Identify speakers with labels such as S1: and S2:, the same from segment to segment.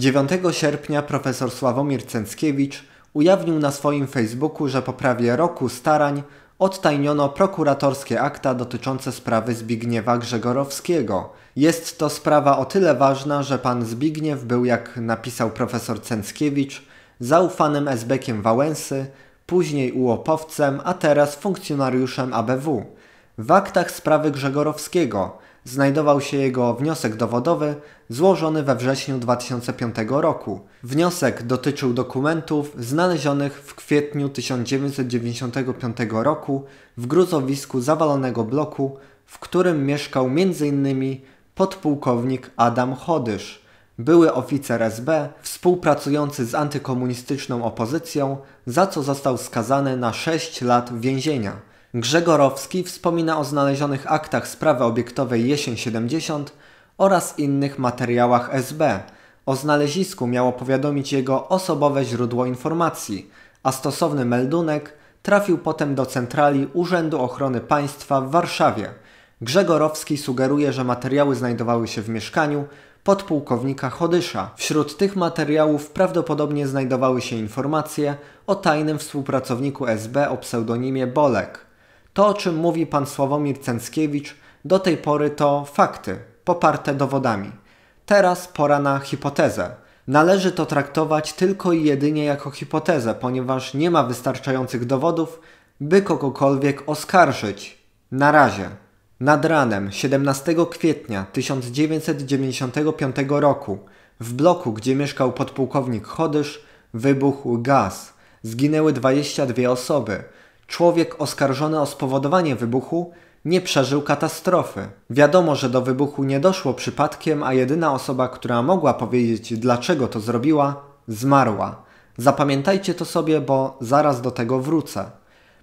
S1: 9 sierpnia profesor Sławomir Cęckiewicz ujawnił na swoim Facebooku, że po prawie roku starań odtajniono prokuratorskie akta dotyczące sprawy Zbigniewa Grzegorowskiego. Jest to sprawa o tyle ważna, że pan Zbigniew był, jak napisał profesor Cęckiewicz, zaufanym esbekiem Wałęsy, później ułopowcem, a teraz funkcjonariuszem ABW. W aktach sprawy Grzegorowskiego – znajdował się jego wniosek dowodowy złożony we wrześniu 2005 roku. Wniosek dotyczył dokumentów znalezionych w kwietniu 1995 roku w gruzowisku zawalonego bloku, w którym mieszkał m.in. podpułkownik Adam Chodysz, były oficer SB, współpracujący z antykomunistyczną opozycją, za co został skazany na 6 lat więzienia. Grzegorowski wspomina o znalezionych aktach sprawy obiektowej jesień 70 oraz innych materiałach SB. O znalezisku miało powiadomić jego osobowe źródło informacji, a stosowny meldunek trafił potem do centrali Urzędu Ochrony Państwa w Warszawie. Grzegorowski sugeruje, że materiały znajdowały się w mieszkaniu podpułkownika Chodysza. Wśród tych materiałów prawdopodobnie znajdowały się informacje o tajnym współpracowniku SB o pseudonimie Bolek. To, o czym mówi pan Sławomir Cęckiewicz, do tej pory to fakty, poparte dowodami. Teraz pora na hipotezę. Należy to traktować tylko i jedynie jako hipotezę, ponieważ nie ma wystarczających dowodów, by kogokolwiek oskarżyć. Na razie. Nad ranem 17 kwietnia 1995 roku w bloku, gdzie mieszkał podpułkownik Chodysz, wybuchł gaz. Zginęły 22 osoby, człowiek oskarżony o spowodowanie wybuchu nie przeżył katastrofy. Wiadomo, że do wybuchu nie doszło przypadkiem, a jedyna osoba, która mogła powiedzieć, dlaczego to zrobiła, zmarła. Zapamiętajcie to sobie, bo zaraz do tego wrócę.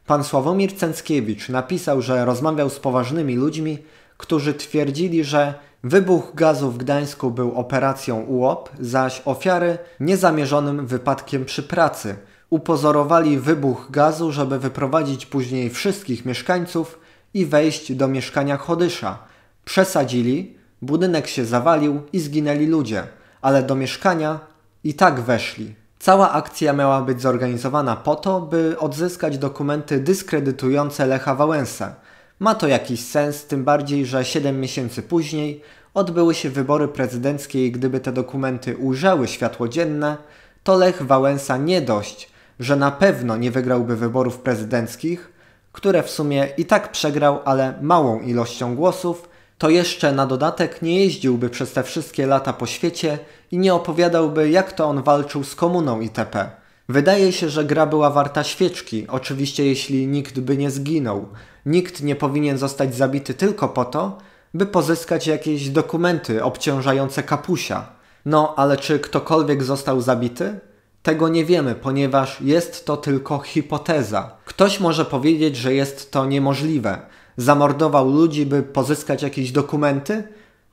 S1: Pan Sławomir Cęckiewicz napisał, że rozmawiał z poważnymi ludźmi, którzy twierdzili, że wybuch gazu w Gdańsku był operacją UOP, zaś ofiary niezamierzonym wypadkiem przy pracy – upozorowali wybuch gazu, żeby wyprowadzić później wszystkich mieszkańców i wejść do mieszkania Chodysza. Przesadzili, budynek się zawalił i zginęli ludzie, ale do mieszkania i tak weszli. Cała akcja miała być zorganizowana po to, by odzyskać dokumenty dyskredytujące Lecha Wałęsę. Ma to jakiś sens, tym bardziej, że 7 miesięcy później odbyły się wybory prezydenckie i gdyby te dokumenty ujrzały światło dzienne, to Lech Wałęsa nie dość, że na pewno nie wygrałby wyborów prezydenckich, które w sumie i tak przegrał, ale małą ilością głosów, to jeszcze na dodatek nie jeździłby przez te wszystkie lata po świecie i nie opowiadałby, jak to on walczył z komuną itp. Wydaje się, że gra była warta świeczki, oczywiście jeśli nikt by nie zginął. Nikt nie powinien zostać zabity tylko po to, by pozyskać jakieś dokumenty obciążające kapusia. No, ale czy ktokolwiek został zabity? Tego nie wiemy, ponieważ jest to tylko hipoteza. Ktoś może powiedzieć, że jest to niemożliwe. Zamordował ludzi, by pozyskać jakieś dokumenty,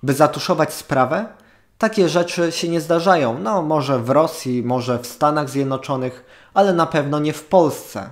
S1: by zatuszować sprawę? Takie rzeczy się nie zdarzają. No, może w Rosji, może w Stanach Zjednoczonych, ale na pewno nie w Polsce.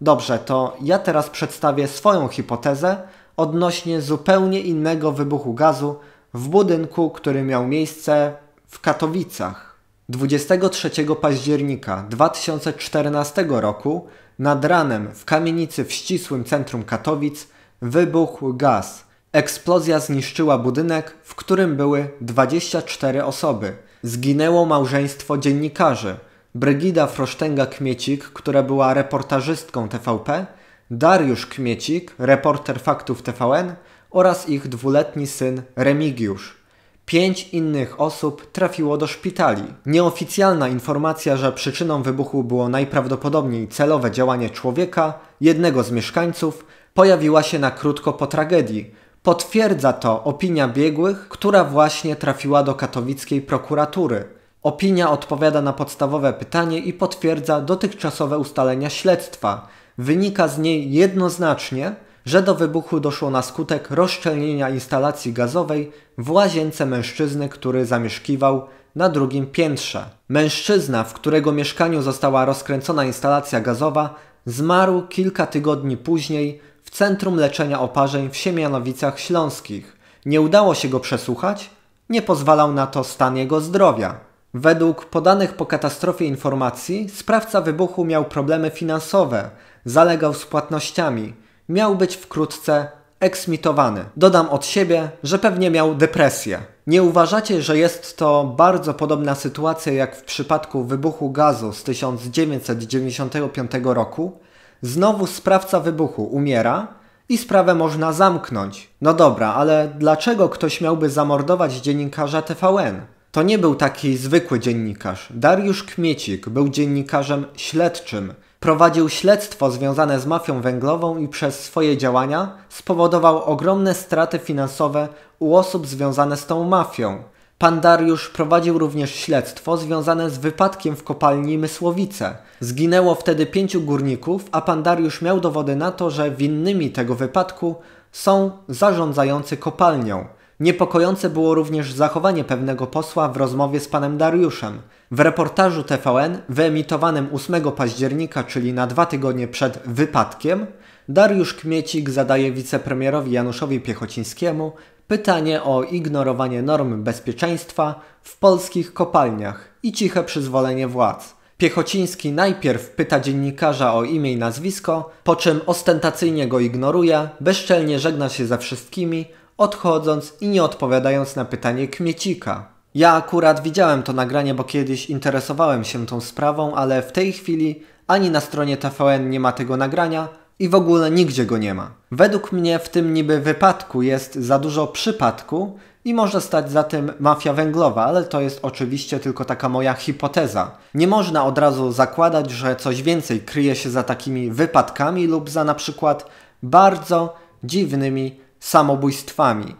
S1: Dobrze, to ja teraz przedstawię swoją hipotezę odnośnie zupełnie innego wybuchu gazu w budynku, który miał miejsce w Katowicach. 23 października 2014 roku nad ranem w kamienicy w ścisłym centrum Katowic wybuchł gaz. Eksplozja zniszczyła budynek, w którym były 24 osoby. Zginęło małżeństwo dziennikarzy. Brygida Frosztęga-Kmiecik, która była reportażystką TVP, Dariusz Kmiecik, reporter faktów TVN oraz ich dwuletni syn Remigiusz. Pięć innych osób trafiło do szpitali. Nieoficjalna informacja, że przyczyną wybuchu było najprawdopodobniej celowe działanie człowieka, jednego z mieszkańców, pojawiła się na krótko po tragedii. Potwierdza to opinia biegłych, która właśnie trafiła do katowickiej prokuratury. Opinia odpowiada na podstawowe pytanie i potwierdza dotychczasowe ustalenia śledztwa. Wynika z niej jednoznacznie, że do wybuchu doszło na skutek rozszczelnienia instalacji gazowej w łazience mężczyzny, który zamieszkiwał na drugim piętrze. Mężczyzna, w którego mieszkaniu została rozkręcona instalacja gazowa, zmarł kilka tygodni później w Centrum Leczenia Oparzeń w Siemianowicach Śląskich. Nie udało się go przesłuchać, nie pozwalał na to stan jego zdrowia. Według podanych po katastrofie informacji, sprawca wybuchu miał problemy finansowe, zalegał z płatnościami – miał być wkrótce eksmitowany. Dodam od siebie, że pewnie miał depresję. Nie uważacie, że jest to bardzo podobna sytuacja jak w przypadku wybuchu gazu z 1995 roku? Znowu sprawca wybuchu umiera i sprawę można zamknąć. No dobra, ale dlaczego ktoś miałby zamordować dziennikarza TVN? To nie był taki zwykły dziennikarz. Dariusz Kmiecik był dziennikarzem śledczym, Prowadził śledztwo związane z mafią węglową i przez swoje działania spowodował ogromne straty finansowe u osób związane z tą mafią. Pan Dariusz prowadził również śledztwo związane z wypadkiem w kopalni Mysłowice. Zginęło wtedy pięciu górników, a pan Dariusz miał dowody na to, że winnymi tego wypadku są zarządzający kopalnią. Niepokojące było również zachowanie pewnego posła w rozmowie z panem Dariuszem. W reportażu TVN, wyemitowanym 8 października, czyli na dwa tygodnie przed wypadkiem, Dariusz Kmiecik zadaje wicepremierowi Januszowi Piechocińskiemu pytanie o ignorowanie norm bezpieczeństwa w polskich kopalniach i ciche przyzwolenie władz. Piechociński najpierw pyta dziennikarza o imię i nazwisko, po czym ostentacyjnie go ignoruje, bezczelnie żegna się ze wszystkimi, odchodząc i nie odpowiadając na pytanie Kmiecika. Ja akurat widziałem to nagranie, bo kiedyś interesowałem się tą sprawą, ale w tej chwili ani na stronie TVN nie ma tego nagrania i w ogóle nigdzie go nie ma. Według mnie w tym niby wypadku jest za dużo przypadku i może stać za tym mafia węglowa, ale to jest oczywiście tylko taka moja hipoteza. Nie można od razu zakładać, że coś więcej kryje się za takimi wypadkami lub za na przykład bardzo dziwnymi samobójstwami.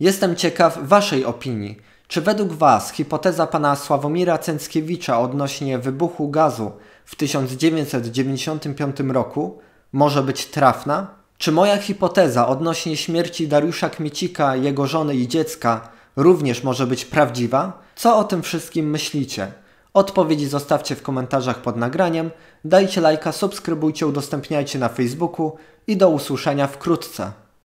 S1: Jestem ciekaw Waszej opinii. Czy według Was hipoteza pana Sławomira Cęckiewicza odnośnie wybuchu gazu w 1995 roku może być trafna? Czy moja hipoteza odnośnie śmierci Dariusza Kmicika, jego żony i dziecka również może być prawdziwa? Co o tym wszystkim myślicie? Odpowiedzi zostawcie w komentarzach pod nagraniem, dajcie lajka, subskrybujcie, udostępniajcie na Facebooku i do usłyszenia wkrótce.